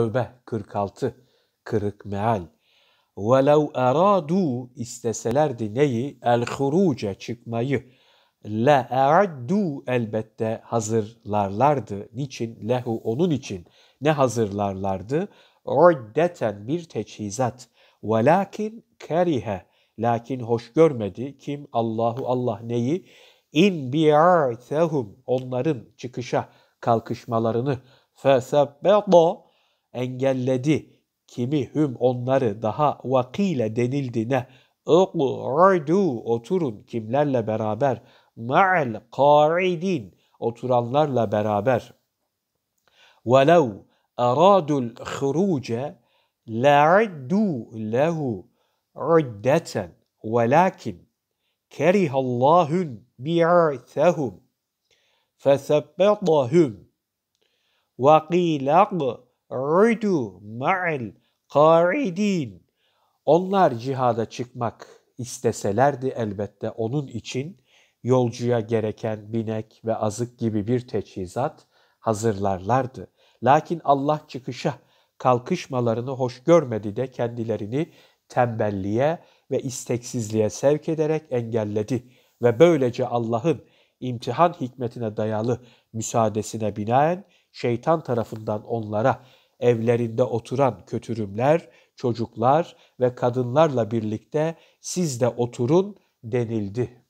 Tövbe 46 Kırık meal وَلَوْ اَرَادُوا isteselerdi neyi? el huruce çıkmayı la اَعَدُّوا elbette hazırlarlardı. Niçin? Lehu onun için. Ne hazırlarlardı? Uddeten bir teçhizat. وَلَاكِنْ kerihe Lakin hoş görmedi. Kim? Allahu Allah neyi? İn bi'a'tehum. Onların çıkışa kalkışmalarını. فَسَبَّضَ engelledi. Kimi hüm onları daha vakile denildi ne? U'udu oturun kimlerle beraber? Ma'al qa'idin oturanlarla beraber. Velev aradul huruce la'iddu lehu uddeten velakin kerihallahun bi'athahum فثبطهم وقيل udu mael qa'idin. Onlar cihada çıkmak isteselerdi elbette onun için yolcuya gereken binek ve azık gibi bir teçhizat hazırlarlardı. Lakin Allah çıkışa kalkışmalarını hoş görmedi de kendilerini tembelliğe ve isteksizliğe sevk ederek engelledi ve böylece Allah'ın imtihan hikmetine dayalı müsaadesine binaen şeytan tarafından onlara evlerinde oturan kötürümler, çocuklar ve kadınlarla birlikte siz de oturun denildi.